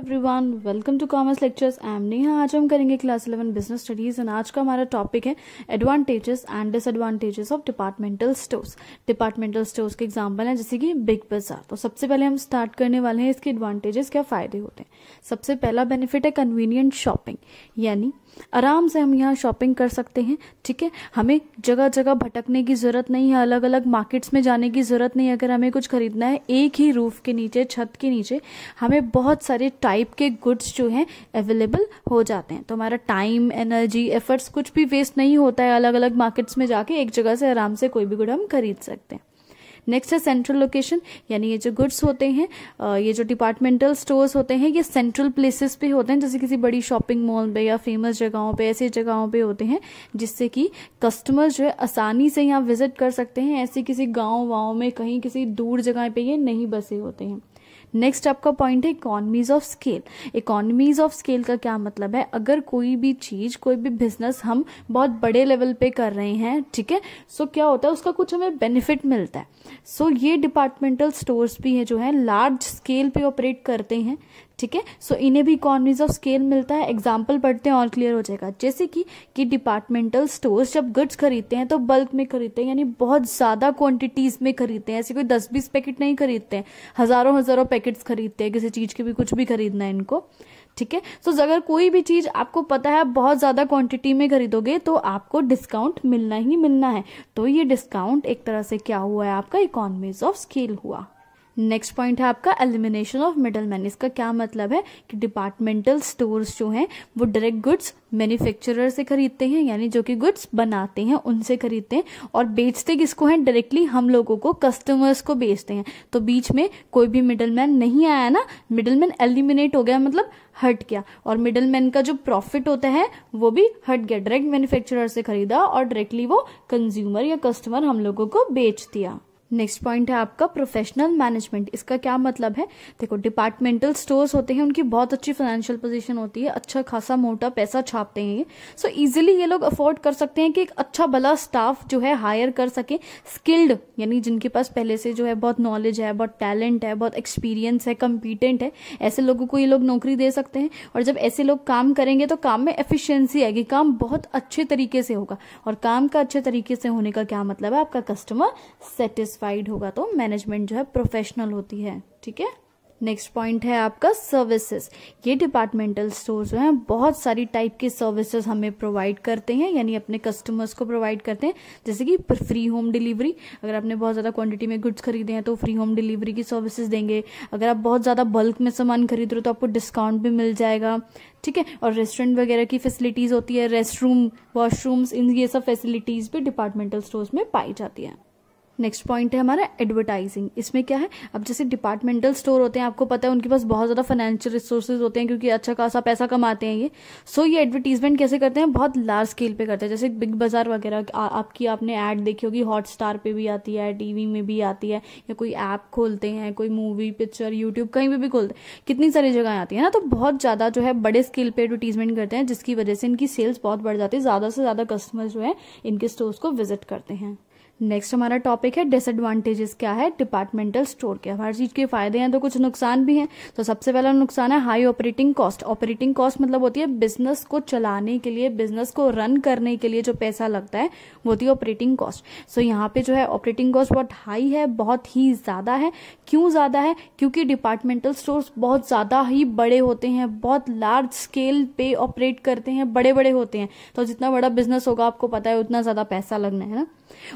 everyone welcome to commerce lectures I am Neha आज हम करेंगे class eleven business studies and आज का हमारा टॉपिक है advantages and disadvantages of departmental stores departmental stores के एग्जांपल हैं जैसे कि बिग बाजार तो सबसे पहले हम स्टार्ट करने वाले हैं इसके एडवांटेजेस क्या फायदे होते हैं सबसे पहला बेनिफिट है कन्वीनियंट शॉपिंग यानी आराम से हम यहाँ शॉपिंग कर सकते हैं ठीक है हमें जगह जगह भटकने की ज़रूरत नहीं है अलग अलग मार्केट्स में जाने की ज़रूरत नहीं है अगर हमें कुछ खरीदना है एक ही रूफ के नीचे छत के नीचे हमें बहुत सारे टाइप के गुड्स जो हैं अवेलेबल हो जाते हैं तो हमारा टाइम एनर्जी एफर्ट्स कुछ भी वेस्ट नहीं होता है अलग अलग मार्केट्स में जाके एक जगह से आराम से कोई भी गुड हम खरीद सकते हैं नेक्स्ट है सेंट्रल लोकेशन यानी ये जो गुड्स होते हैं ये जो डिपार्टमेंटल स्टोर्स होते हैं ये सेंट्रल प्लेसेस पे होते हैं जैसे किसी बड़ी शॉपिंग मॉल पे या फेमस जगहों पे ऐसी जगहों पे होते हैं जिससे कि कस्टमर जो है आसानी से यहाँ विजिट कर सकते हैं ऐसे किसी गाँव वाँव में कहीं किसी दूर जगह पे ये नहीं बसे होते हैं नेक्स्ट आपका पॉइंट है economies of scale economies of scale का क्या मतलब है अगर कोई भी चीज कोई भी बिजनेस हम बहुत बड़े लेवल पे कर रहे हैं ठीक है सो क्या होता है उसका कुछ हमें बेनिफिट मिलता है सो so, ये डिपार्टमेंटल स्टोर्स भी है जो है लार्ज स्केल पे ऑपरेट करते हैं ठीक है सो इन्हें भी इकोनॉमीज ऑफ स्केल मिलता है एग्जाम्पल पढ़ते हैं और क्लियर हो जाएगा जैसे कि कि डिपार्टमेंटल स्टोर्स जब गुड्स खरीदते हैं तो बल्क में खरीदते हैं यानी बहुत ज़्यादा क्वांटिटीज में खरीदते हैं ऐसे कोई दस बीस पैकेट नहीं खरीदते हैं हज़ारों हज़ारों पैकेट्स खरीदते हैं किसी चीज़ के भी कुछ भी खरीदना है इनको ठीक है सो अगर कोई भी चीज़ आपको पता है बहुत ज़्यादा क्वांटिटी में खरीदोगे तो आपको डिस्काउंट मिलना ही मिलना है तो ये डिस्काउंट एक तरह से क्या हुआ है आपका इकोनॉमीज ऑफ स्केल हुआ नेक्स्ट पॉइंट है आपका एलिमिनेशन ऑफ मिडल मैन इसका क्या मतलब है कि डिपार्टमेंटल स्टोर्स जो हैं वो डायरेक्ट गुड्स मैन्युफैक्चरर से खरीदते हैं यानी जो कि गुड्स बनाते हैं उनसे खरीदते हैं और बेचते किसको हैं डायरेक्टली हम लोगों को कस्टमर्स को बेचते हैं तो बीच में कोई भी मिडल मैन नहीं आया ना मिडल मैन एलिमिनेट हो गया मतलब हट गया और मिडल मैन का जो प्रॉफिट होता है वो भी हट गया डायरेक्ट मैन्युफैक्चरर से खरीदा और डायरेक्टली वो कंज्यूमर या कस्टमर हम लोगों को बेच दिया नेक्स्ट पॉइंट है आपका प्रोफेशनल मैनेजमेंट इसका क्या मतलब है देखो डिपार्टमेंटल स्टोर्स होते हैं उनकी बहुत अच्छी फाइनेंशियल पोजीशन होती है अच्छा खासा मोटा पैसा छापते हैं ये सो इजीली ये लोग अफोर्ड कर सकते हैं कि एक अच्छा भला स्टाफ जो है हायर कर सके स्किल्ड यानी जिनके पास पहले से जो है बहुत नॉलेज है बहुत टैलेंट है बहुत एक्सपीरियंस है कम्पिटेंट है ऐसे लोगों को ये लोग नौकरी दे सकते हैं और जब ऐसे लोग काम करेंगे तो काम में एफिशियंसी आएगी काम बहुत अच्छे तरीके से होगा और काम का अच्छे तरीके से होने का क्या मतलब है आपका कस्टमर सेटिस्फाइड सेटिस्फाइड होगा तो मैनेजमेंट जो है प्रोफेशनल होती है ठीक है नेक्स्ट पॉइंट है आपका सर्विसेज ये डिपार्टमेंटल स्टोर जो है बहुत सारी टाइप के सर्विसेज हमें प्रोवाइड करते हैं यानी अपने कस्टमर्स को प्रोवाइड करते हैं जैसे कि फ्री होम डिलीवरी अगर आपने बहुत ज़्यादा क्वांटिटी में गुड्स खरीदे हैं तो फ्री होम डिलीवरी की सर्विसेज देंगे अगर आप बहुत ज़्यादा बल्क में सामान खरीद रहे हो तो आपको डिस्काउंट भी मिल जाएगा ठीक है और रेस्टोरेंट वगैरह की फैसिलिटीज़ होती है रेस्ट रूम वॉशरूम्स इन ये सब फैसिलिटीज़ भी डिपार्टमेंटल स्टोर में पाई जाती है नेक्स्ट पॉइंट है हमारा एडवर्टाइजिंग इसमें क्या है अब जैसे डिपार्टमेंटल स्टोर होते हैं आपको पता है उनके पास बहुत ज़्यादा फाइनेंशियल रिसोर्सेज होते हैं क्योंकि अच्छा खासा पैसा कमाते हैं ये सो so, ये एडवर्टीजमेंट कैसे करते हैं बहुत लार्ज स्केल पे करते हैं जैसे बिग बाजार वगैरह आपकी आपने एड देखी होगी हॉट स्टार पे भी आती है टीवी में भी आती है या कोई ऐप खोलते हैं कोई मूवी पिक्चर यूट्यूब कहीं पर भी खोलते हैं कितनी सारी जगह आती है ना तो बहुत ज़्यादा जो है बड़े स्केल पर एडवर्टीजमेंट करते हैं जिसकी वजह से इनकी सेल्स बहुत बढ़ जाती है ज़्यादा से ज़्यादा कस्टमर जो है इनके स्टोर्स को विजिट करते हैं नेक्स्ट हमारा टॉपिक है डिसएडवांटेजेस क्या है डिपार्टमेंटल स्टोर के हर चीज के फायदे हैं तो कुछ नुकसान भी हैं तो सबसे पहला नुकसान है high operating cost operating cost मतलब होती है बिजनेस को चलाने के लिए बिजनेस को रन करने के लिए जो पैसा लगता है वो होती है ऑपरेटिंग कॉस्ट सो यहाँ पे जो है ऑपरेटिंग कॉस्ट बहुत हाई है बहुत ही ज्यादा है क्यों ज्यादा है क्योंकि डिपार्टमेंटल स्टोर बहुत ज्यादा ही बड़े होते हैं बहुत लार्ज स्केल पे ऑपरेट करते हैं बड़े बड़े होते हैं तो जितना बड़ा बिजनेस होगा आपको पता है उतना ज्यादा पैसा लगना है ना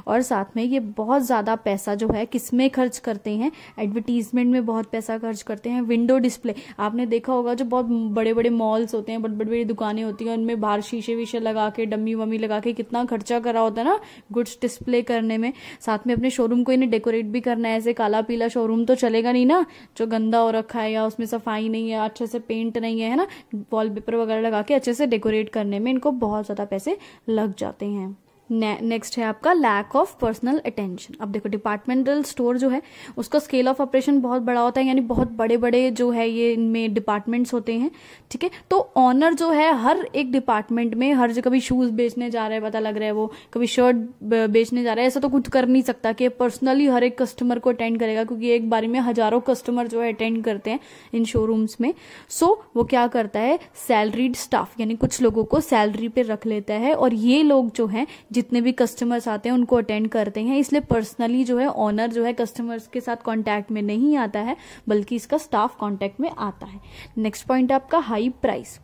और साथ में ये बहुत ज़्यादा पैसा जो है किस में खर्च करते हैं एडवर्टीजमेंट में बहुत पैसा खर्च करते हैं विंडो डिस्प्ले आपने देखा होगा जो बहुत बड़े बड़े मॉल्स होते हैं बड़ी बड़ी बड़ी दुकानें होती हैं उनमें बाहर शीशे वीशे लगा के डम्मी वम्मी लगा के कितना खर्चा करा होता है ना गुड्स डिस्प्ले करने में साथ में अपने शोरूम को इन्हें डेकोरेट भी करना है ऐसे काला पीला शोरूम तो चलेगा नहीं ना जो गंदा हो रखा है या उसमें सफाई नहीं है अच्छे से पेंट नहीं है है ना वॉलपेपर वगैरह लगा के अच्छे से डेकोरेट करने में इनको बहुत ज़्यादा पैसे लग जाते हैं नेक्स्ट है आपका लैक ऑफ पर्सनल अटेंशन अब देखो डिपार्टमेंटल स्टोर जो है उसका स्केल ऑफ ऑपरेशन बहुत बड़ा होता है यानी बहुत बड़े बड़े जो है ये इनमें डिपार्टमेंट्स होते हैं ठीक है तो ऑनर जो है हर एक डिपार्टमेंट में हर जगह कभी शूज बेचने जा रहा है पता लग रहा है वो कभी शर्ट बेचने जा रहा है ऐसा तो कुछ कर नहीं सकता कि पर्सनली हर एक कस्टमर को अटेंड करेगा क्योंकि एक बारी में हजारों कस्टमर जो है अटेंड करते हैं इन शोरूम्स में सो so, वो क्या करता है सैलरीड स्टाफ यानी कुछ लोगों को सैलरी पे रख लेता है और ये लोग जो है जितने भी कस्टमर्स आते हैं उनको अटेंड करते हैं इसलिए पर्सनली जो है ऑनर जो है कस्टमर्स के साथ कॉन्टैक्ट में नहीं आता है बल्कि इसका स्टाफ कॉन्टैक्ट में आता है नेक्स्ट पॉइंट आपका हाई प्राइस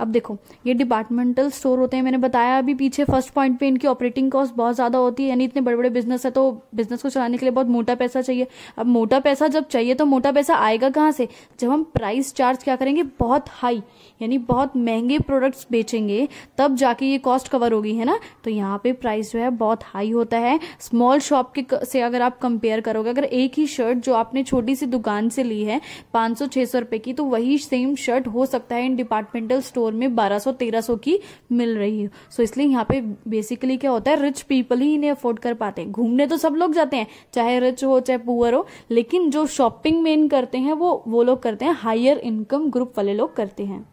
अब देखो ये डिपार्टमेंटल स्टोर होते हैं मैंने बताया अभी पीछे फर्स्ट पॉइंट पे इनकी ऑपरेटिंग कॉस्ट बहुत ज़्यादा होती है यानी इतने बड़े बड़े बिजनेस है तो बिजनेस को चलाने के लिए बहुत मोटा पैसा चाहिए अब मोटा पैसा जब चाहिए तो मोटा पैसा आएगा कहाँ से जब हम प्राइस चार्ज क्या करेंगे बहुत हाई यानी बहुत महंगे प्रोडक्ट्स बेचेंगे तब जाके ये कॉस्ट कवर होगी है ना तो यहाँ पे प्राइस जो है बहुत हाई होता है स्मॉल शॉप के से अगर आप कंपेयर करोगे अगर एक ही शर्ट जो आपने छोटी सी दुकान से ली है पांच सौ रुपए सौ की तो वही सेम शर्ट हो सकता है इन डिपार्टमेंटल स्टोर स्टोर में 1200-1300 की मिल रही है सो so, इसलिए यहाँ पे बेसिकली क्या होता है रिच पीपल ही इन्हें अफोर्ड कर पाते हैं घूमने तो सब लोग जाते हैं चाहे रिच हो चाहे पुअर हो लेकिन जो शॉपिंग मेन करते हैं वो वो लोग करते हैं हायर इनकम ग्रुप वाले लोग करते हैं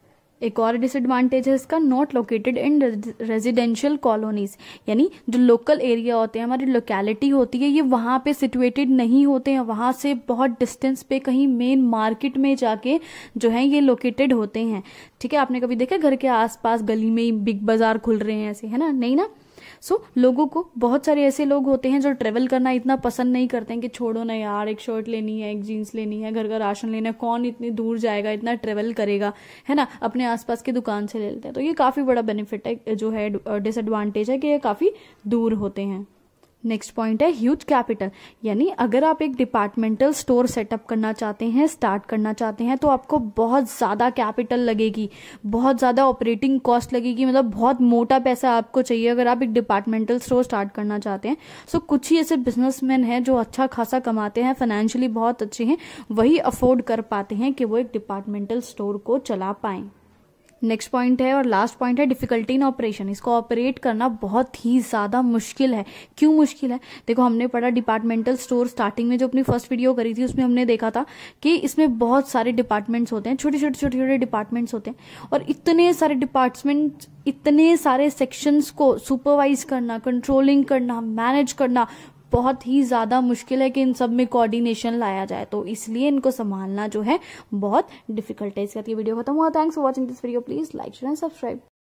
एक और डिसएडवांटेज है इसका not located in residential colonies यानी जो लोकल एरिया होते हैं हमारी लोकेलिटी होती है ये वहां पे सिचुएटेड नहीं होते हैं वहां से बहुत डिस्टेंस पे कहीं मेन मार्केट में जाके जो है ये लोकेटेड होते हैं ठीक है आपने कभी देखा घर के आसपास गली में बिग बाजार खुल रहे हैं ऐसे है ना नहीं ना सो so, लोगों को बहुत सारे ऐसे लोग होते हैं जो ट्रेवल करना इतना पसंद नहीं करते हैं कि छोड़ो ना यार एक शर्ट लेनी है एक जीन्स लेनी है घर का राशन लेना है कौन इतनी दूर जाएगा इतना ट्रेवल करेगा है ना अपने आसपास की दुकान से ले लेते हैं तो ये काफ़ी बड़ा बेनिफिट है जो है डिसएडवांटेज है कि ये काफ़ी दूर होते हैं नेक्स्ट पॉइंट है ह्यूज कैपिटल यानी अगर आप एक डिपार्टमेंटल स्टोर सेटअप करना चाहते हैं स्टार्ट करना चाहते हैं तो आपको बहुत ज़्यादा कैपिटल लगेगी बहुत ज़्यादा ऑपरेटिंग कॉस्ट लगेगी मतलब बहुत मोटा पैसा आपको चाहिए अगर आप एक डिपार्टमेंटल स्टोर स्टार्ट करना चाहते हैं सो so, कुछ ही ऐसे बिजनेसमैन हैं जो अच्छा खासा कमाते हैं फाइनेंशियली बहुत अच्छे हैं वही अफोर्ड कर पाते हैं कि वो एक डिपार्टमेंटल स्टोर को चला पाए नेक्स्ट पॉइंट है और लास्ट पॉइंट है डिफिकल्टी इन ऑपरेशन इसको ऑपरेट करना बहुत ही ज़्यादा मुश्किल है क्यों मुश्किल है देखो हमने पढ़ा डिपार्टमेंटल स्टोर स्टार्टिंग में जो अपनी फर्स्ट वीडियो करी थी उसमें हमने देखा था कि इसमें बहुत सारे डिपार्टमेंट्स होते हैं छोटे छोटे छोटे छोटे डिपार्टमेंट्स होते हैं और इतने सारे डिपार्टमेंट इतने सारे सेक्शंस को सुपरवाइज करना कंट्रोलिंग करना मैनेज करना बहुत ही ज़्यादा मुश्किल है कि इन सब में कोऑर्डिनेशन लाया जाए तो इसलिए इनको संभालना जो है बहुत डिफिकल्ट है इसके बाद ये वीडियो खत्म हुआ thanks for watching this video please like share and subscribe